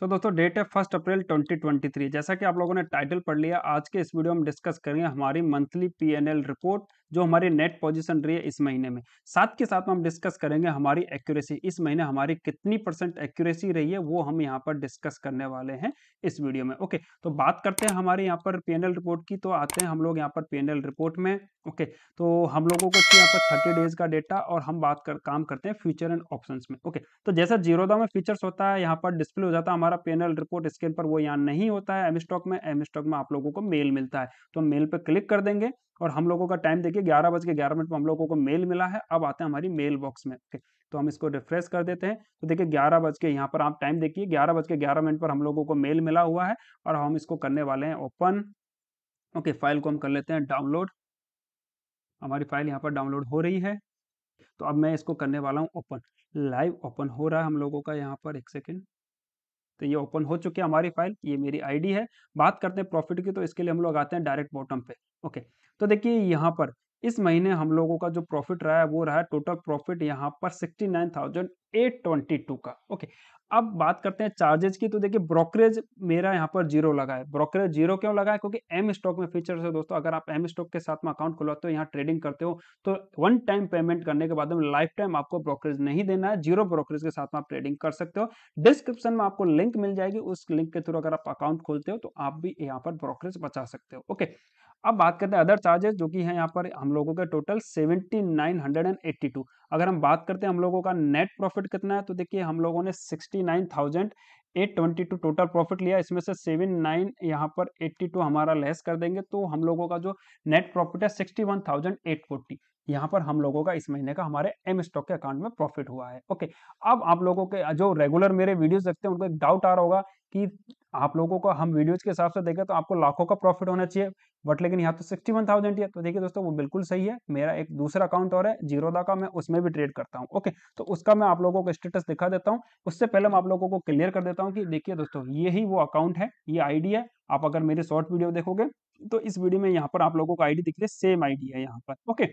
सो so, दोस्तों date है first April 2023 जैसा कि आप लोगों ने टाइटल पढ़ लिया आज के इस वीडियो में डिस्कस करेंगे हमारी मंथली पीएनएल रिपोर्ट जो हमारी नेट पोजीशन रही है इस महीने में साथ के साथ हम डिस्कस करेंगे हमारी एक्यूरेसी इस महीने हमारी कितनी परसेंट एक्यूरेसी रही है वो हम यहाँ पर डिस्कस करने वाले हैं इस वीडियो में ओके तो बात करते हैं हमारे यहाँ पर पीएनएल रिपोर्ट की तो आते हैं हम लोग यहाँ पर पीएनएल रिपोर्ट में ओके तो हम लोगों को यहाँ पर थर्टी डेज का डेटा और हम बात कर काम करते हैं फ्यूचर एंड ऑप्शन में ओके तो जैसा जीरोदा में फीचर्स होता है यहाँ पर डिस्प्ले हो जाता है हमारा पीएनएल रिपोर्ट स्क्रीन पर वो यहाँ नहीं होता है एम स्टॉक में एम स्टॉक में आप लोगों को मेल मिलता है तो मेल पर क्लिक कर देंगे और हम लोगों का टाइम देखिए ग्यारह बज के ग्यारह मिनट में हम लोगों को मेल मिला है अब आते हैं हमारी मेल बॉक्स में ओके तो हम इसको रिफ्रेश कर देते हैं तो देखिए ग्यारह बज के यहाँ पर आप टाइम देखिए ग्यारह बज के ग्यारह मिनट पर हम लोगों को मेल मिला हुआ है और हम इसको करने वाले हैं ओपन ओके फाइल को हम कर लेते हैं डाउनलोड हमारी फाइल यहाँ पर डाउनलोड हो रही है तो अब मैं इसको करने वाला हूँ ओपन लाइव ओपन हो रहा है हम लोगों का यहाँ पर एक सेकेंड तो ये ओपन हो चुकी है हमारी फाइल ये मेरी आईडी है बात करते हैं प्रॉफिट की तो इसके लिए हम लोग आते हैं डायरेक्ट बॉटम पे ओके तो देखिए यहाँ पर इस महीने हम लोगों का जो प्रॉफिट रहा है वो रहा है टोटल प्रॉफिट यहाँ पर sixty nine thousand eight twenty two का ओके अब बात करते हैं चार्जेज की तो देखिए ब्रोकरेज मेरा यहाँ पर जीरो लगा है ब्रोकरेज जीरो क्यों लगा है क्योंकि एम स्टॉक में फीचर है दोस्तों अगर आप एम स्टॉक के साथ में अकाउंट खुलवाते हो यहाँ ट्रेडिंग करते हो तो वन टाइम पेमेंट करने के बाद में लाइफ टाइम आपको ब्रोकरेज नहीं देना है जीरो ब्रोकरेज के साथ में आप ट्रेडिंग कर सकते हो डिस्क्रिप्शन में आपको लिंक मिल जाएगी उस लिंक के थ्रू अगर आप अकाउंट खोलते हो तो आप भी यहाँ पर ब्रोकरेज बचा सकते हो ओके अब बात करते हैं अदर चार्जेस जो कि है यहाँ पर हम लोगों के total seventy nine hundred and eighty two अगर हम बात करते हैं हम लोगों का नेट प्रॉफिट कितना है तो देखिए हम लोगों ने sixty nine thousand eight twenty two total profit लिया इसमें से सेवन नाइन यहाँ पर एट्टी टू हमारा लेस कर देंगे तो हम लोगों का जो नेट प्रॉफिट है sixty one thousand eight forty यहाँ पर हम लोगों का इस महीने का हमारे एम स्टॉक के अकाउंट में प्रॉफिट हुआ है ओके अब आप लोगों के जो रेगुलर मेरे वीडियोज देखते हैं उनको एक डाउट आ रहा होगा कि आप लोगों को हम वीडियोज के हिसाब से देखें तो आपको लाखों का प्रॉफिट होना चाहिए बट लेकिन यहाँ तो सिक्सटी वन थाउजेंड है तो देखिए दोस्तों वो बिल्कुल सही है मेरा एक दूसरा अकाउंट और है जीरोदा का मैं उसमें भी ट्रेड करता हूँ ओके तो उसका मैं आप लोगों को स्टेटस दिखा देता हूँ उससे पहले मैं आप लोगों को क्लियर कर देता हूँ कि देखिए दोस्तों ये ही वो अकाउंट है ये आईडी है आप अगर मेरे शॉर्ट वीडियो देखोगे तो इस वीडियो में यहाँ पर आप लोगों को आईडी दिख रही है सेम आईडी है यहाँ पर ओके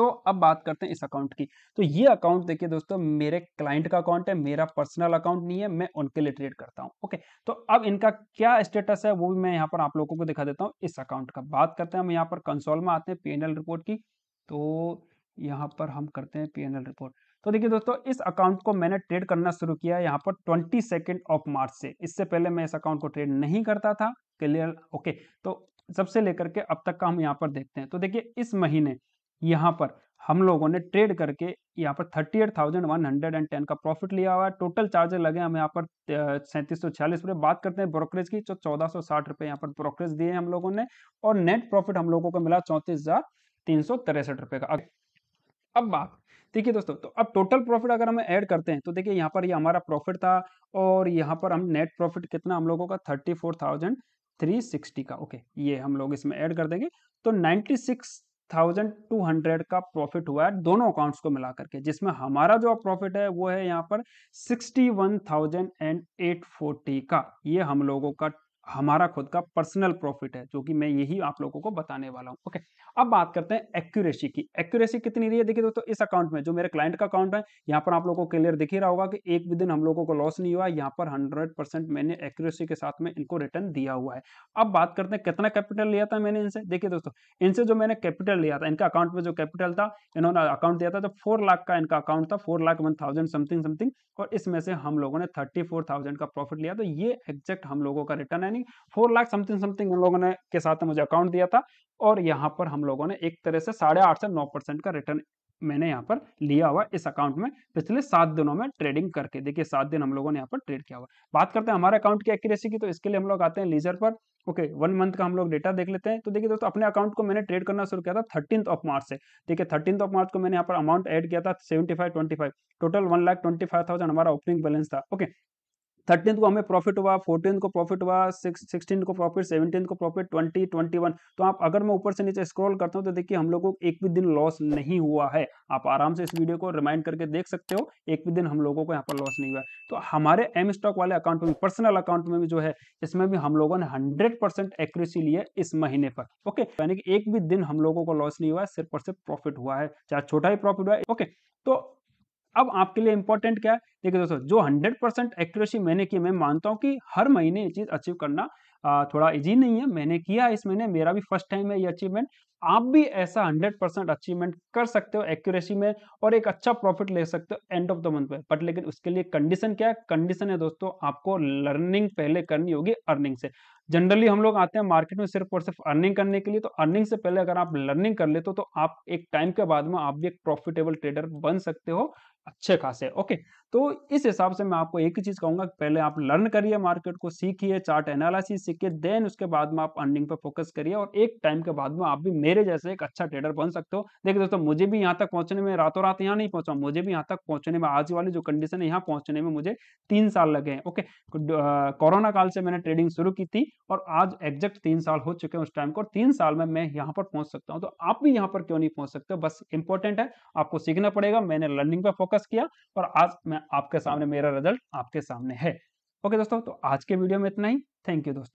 तो अब बात करते हैं इस अकाउंट की तो ये अकाउंट देखिए दोस्तों मेरे क्लाइंट का अकाउंट है मेरा पर्सनल अकाउंट नहीं है मैं उनके लिए ट्रेड करता हूँ ओके तो अब इनका क्या स्टेटस है वो भी मैं यहाँ पर आप लोगों को दिखा देता हूँ इस अकाउंट का बात करते हैं हम यहाँ पर कंसोल में आते हैं पी रिपोर्ट की तो यहाँ पर हम करते हैं पी रिपोर्ट तो देखिए दोस्तों इस अकाउंट को मैंने ट्रेड करना शुरू किया है यहाँ पर ट्वेंटी सेकेंड ऑफ मार्च से इससे पहले मैं इस अकाउंट को ट्रेड नहीं करता था क्लियर ओके तो सबसे लेकर के अब तक का हम यहाँ पर देखते हैं तो देखिए इस महीने यहाँ पर हम लोगों ने ट्रेड करके यहाँ पर thirty eight thousand one hundred and ten का प्रॉफिट लिया हुआ है टोटल चार्जेस लगे हम यहाँ पर सैंतीस सौ छियालीस रुपये बात करते हैं ब्रोकरेज की तो चौदह सौ साठ रुपये यहाँ पर ब्रोकरेज दिए हम लोगों ने और नेट प्रॉफिट हम लोगों को मिला चौंतीस हज़ार तीन सौ तिरसठ रुपये का अब बात देखिए दोस्तों तो अब टोटल प्रॉफिट अगर हम ऐड करते हैं तो देखिए यहाँ पर ये यह हमारा प्रॉफिट था और यहाँ पर हम नेट प्रॉफिट कितना हम लोगों का thirty four thousand three sixty का ओके ये हम लोग इसमें ऐड कर देंगे तो ninety six thousand two hundred का प्रॉफिट हुआ है दोनों अकाउंट्स को मिला करके जिसमें हमारा जो प्रॉफिट है वो है यहाँ पर sixty one thousand and eight forty का ये हम लोगों का हमारा खुद का पर्सनल प्रॉफिट है जो कि मैं यही आप लोगों को बताने वाला हूं ओके अब बात करते हैं एक्यूरेसी की एक्यूरेसी कितनी रही है देखिए दोस्तों इस अकाउंट में जो मेरे क्लाइंट का अकाउंट है यहां पर आप लोगों को क्लियर दिख ही रहा होगा कि एक भी दिन हम लोगों को लॉस नहीं हुआ यहाँ पर हंड्रेड परसेंट मैंने एक्यूरेसी के साथ में इनको रिटर्न दिया हुआ है अब बात करते हैं कितना कैपिटल लिया था मैंने इनसे देखिए दोस्तों इनसे जो मैंने कैपिटल लिया था इनका अकाउंट में जो कैपिटल था इन्होंने अकाउंट दिया था तो फोर लाख का इनका अकाउंट था four lakh one thousand something something और इसमें से हम लोगों ने थर्टी फोर थाउजेंड का प्रॉफिट लिया तो ये एग्जैक्ट हम लोगों का रिटर्न है something four lakh something something उन लोगों ने के साथ मुझे अकाउंट दिया था और यहाँ पर हम लोगों ने एक तरह से साढ़े आठ से नौ परसेंट का रिटर्न मैंने यहाँ पर लिया हुआ इस अकाउंट में पिछले सात दिनों में ट्रेडिंग करके देखिए सात दिन हम लोगों ने यहाँ पर ट्रेड किया हुआ बात करते हैं हमारे अकाउंट की एक्यूरेसी की तो इसके लिए हम लोग आते हैं लीजर पर ओके वन मंथ का हम लोग डेटा देख लेते हैं तो देखिए दोस्तों अपने अकाउंट को मैंने ट्रेड करना शुरू किया था थर्टीन ऑफ मार्च से देखिए थर्टीन ऑफ मार्च को मैंने यहाँ पर अमाउंट एड किया था सेवेंटी टोटल वन हमारा ओपनिंग बैलेंस था ओके थर्टीन को हमें प्रॉफिट हुआ फोर्टीन को प्रॉफिट हुआ सिक्सटीन को प्रॉफिट सेवनटीन को प्रॉफिट ट्वेंटी ट्वेंटी वन तो आप अगर मैं ऊपर से नीचे स्क्रॉल करता हूँ तो देखिए हम लोगों को एक भी दिन लॉस नहीं हुआ है आप आराम से इस वीडियो को रिमाइंड करके देख सकते हो एक भी दिन हम लोगों को यहाँ पर लॉस नहीं हुआ तो हमारे एम स्टॉक वाले अकाउंट में पर्सनल अकाउंट में भी जो है इसमें भी हम लोगों ने हंड्रेड परसेंट एक्यूरेसी लिया इस महीने पर ओके यानी कि एक भी दिन हम लोगों को लॉस नहीं हुआ सिर्फ और सिर्फ प्रॉफिट हुआ है चाहे छोटा ही प्रॉफिट हुआ ओके तो अब आपके लिए इंपॉर्टेंट क्या है देखिए दोस्तों जो 100 परसेंट एक्यूरेसी मैंने की मैं मानता हूँ कि हर महीने ये चीज़ अचीव करना थोड़ा इजी नहीं है मैंने किया इस महीने मेरा भी फर्स्ट टाइम है ये अचीवमेंट आप भी ऐसा 100 परसेंट अचीवमेंट कर सकते हो एक्यूरेसी में और एक अच्छा प्रॉफिट ले सकते हो एंड ऑफ द मंथ में बट लेकिन उसके लिए कंडीशन क्या है कंडीशन है दोस्तों आपको लर्निंग पहले करनी होगी अर्निंग से जनरली हम लोग आते हैं मार्केट में सिर्फ और सिर्फ अर्निंग करने के लिए तो अर्निंग से पहले अगर आप लर्निंग कर लेते हो तो आप एक टाइम के बाद में आप भी एक प्रॉफिटेबल ट्रेडर बन सकते हो अच्छे खासे ओके तो इस हिसाब से मैं आपको एक ही चीज कहूंगा पहले आप लर्न करिए मार्केट को सीखिए चार्ट एनालिसिस सीखिए देन उसके बाद में आप अर्निंग पर फोकस करिए और एक टाइम के बाद में आप भी मेरे जैसे एक अच्छा ट्रेडर बन सकते हो देखिए दोस्तों मुझे भी यहाँ तक पहुंचने में रातों रात यहाँ नहीं पहुंचा मुझे भी यहाँ तक पहुंचने में आज वाली जो कंडीशन है यहाँ पहुंचने में मुझे तीन साल लगे हैं ओके कोरोना काल से मैंने ट्रेडिंग शुरू की थी और आज एग्जैक्ट तीन साल हो चुके हैं उस टाइम को और तीन साल में मैं यहाँ पर पहुंच सकता हूँ तो आप भी यहाँ पर क्यों नहीं पहुंच सकते बस इंपॉर्टेंट है आपको सीखना पड़ेगा मैंने लर्निंग पर फोकस किया और आज मैं आपके सामने मेरा रिजल्ट आपके सामने है ओके दोस्तों तो आज के वीडियो में इतना ही थैंक यू दोस्तों